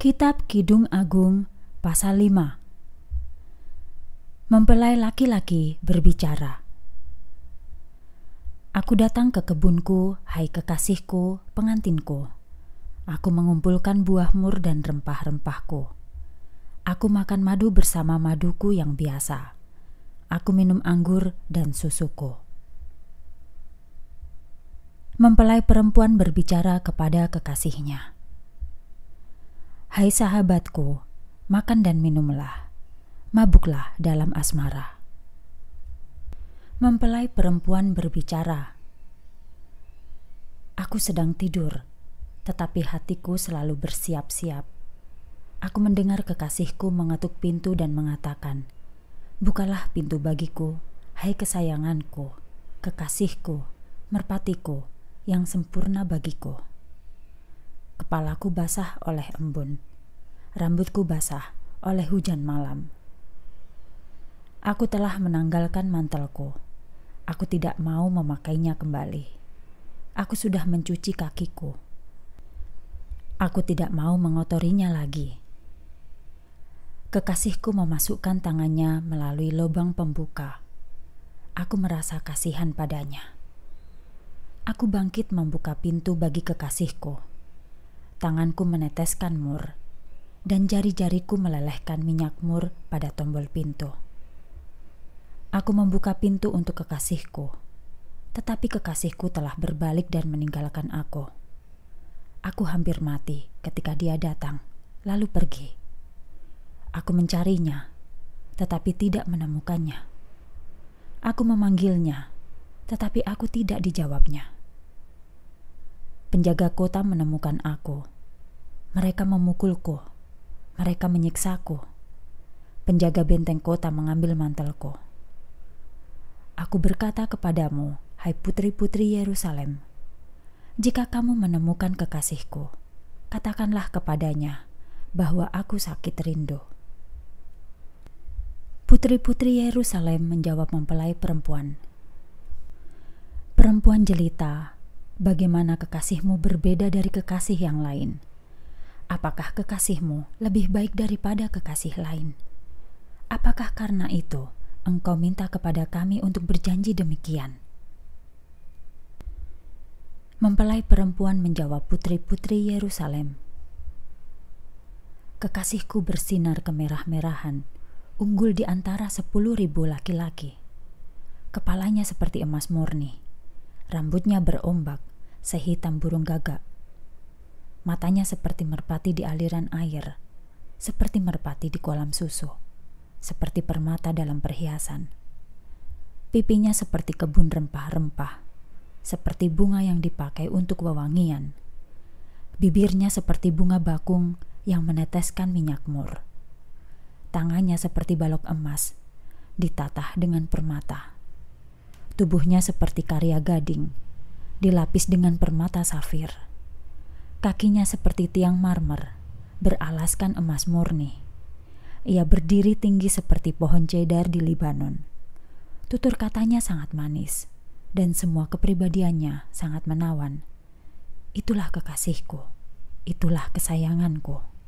Kitab Kidung Agung pasal 5 Mempelai laki-laki berbicara Aku datang ke kebunku, hai kekasihku, pengantinku. Aku mengumpulkan buah mur dan rempah-rempahku. Aku makan madu bersama maduku yang biasa. Aku minum anggur dan susuku. Mempelai perempuan berbicara kepada kekasihnya Hai sahabatku, makan dan minumlah, mabuklah dalam asmara. Mempelai perempuan berbicara. Aku sedang tidur, tetapi hatiku selalu bersiap-siap. Aku mendengar kekasihku mengetuk pintu dan mengatakan, "Bukalah pintu bagiku, hai kesayanganku, kekasihku, merpatiku, yang sempurna bagiku." Kepalaku basah oleh embun. Rambutku basah oleh hujan malam. Aku telah menanggalkan mantelku. Aku tidak mau memakainya kembali. Aku sudah mencuci kakiku. Aku tidak mau mengotorinya lagi. Kekasihku memasukkan tangannya melalui lubang pembuka. Aku merasa kasihan padanya aku bangkit membuka pintu bagi kekasihku tanganku meneteskan mur, dan jari-jariku melelehkan minyak mur pada tombol pintu. Aku membuka pintu untuk kekasihku, tetapi kekasihku telah berbalik dan meninggalkan aku. Aku hampir mati ketika dia datang, lalu pergi. Aku mencarinya, tetapi tidak menemukannya. Aku memanggilnya, tetapi aku tidak dijawabnya. Penjaga kota menemukan aku. Mereka memukulku. Mereka menyiksaku. Penjaga benteng kota mengambil mantelku. Aku berkata kepadamu, hai putri-putri Yerusalem, jika kamu menemukan kekasihku, katakanlah kepadanya bahwa aku sakit rindu. Putri-putri Yerusalem menjawab mempelai perempuan. Perempuan jelita bagaimana kekasihmu berbeda dari kekasih yang lain. Apakah kekasihmu lebih baik daripada kekasih lain? Apakah karena itu engkau minta kepada kami untuk berjanji demikian? Mempelai perempuan menjawab putri-putri Yerusalem, "Kekasihku bersinar kemerah-merahan, unggul di antara sepuluh ribu laki-laki. Kepalanya seperti emas murni." Rambutnya berombak, sehitam burung gagak. Matanya seperti merpati di aliran air, seperti merpati di kolam susu, seperti permata dalam perhiasan. Pipinya seperti kebun rempah-rempah, seperti bunga yang dipakai untuk wewangian. Bibirnya seperti bunga bakung yang meneteskan minyak mur. Tangannya seperti balok emas, ditatah dengan permata. Tubuhnya seperti karya gading, dilapis dengan permata safir. Kakinya seperti tiang marmer, beralaskan emas murni. Ia berdiri tinggi seperti pohon cedar di Libanon. Tutur katanya sangat manis, dan semua kepribadiannya sangat menawan. Itulah kekasihku, itulah kesayanganku.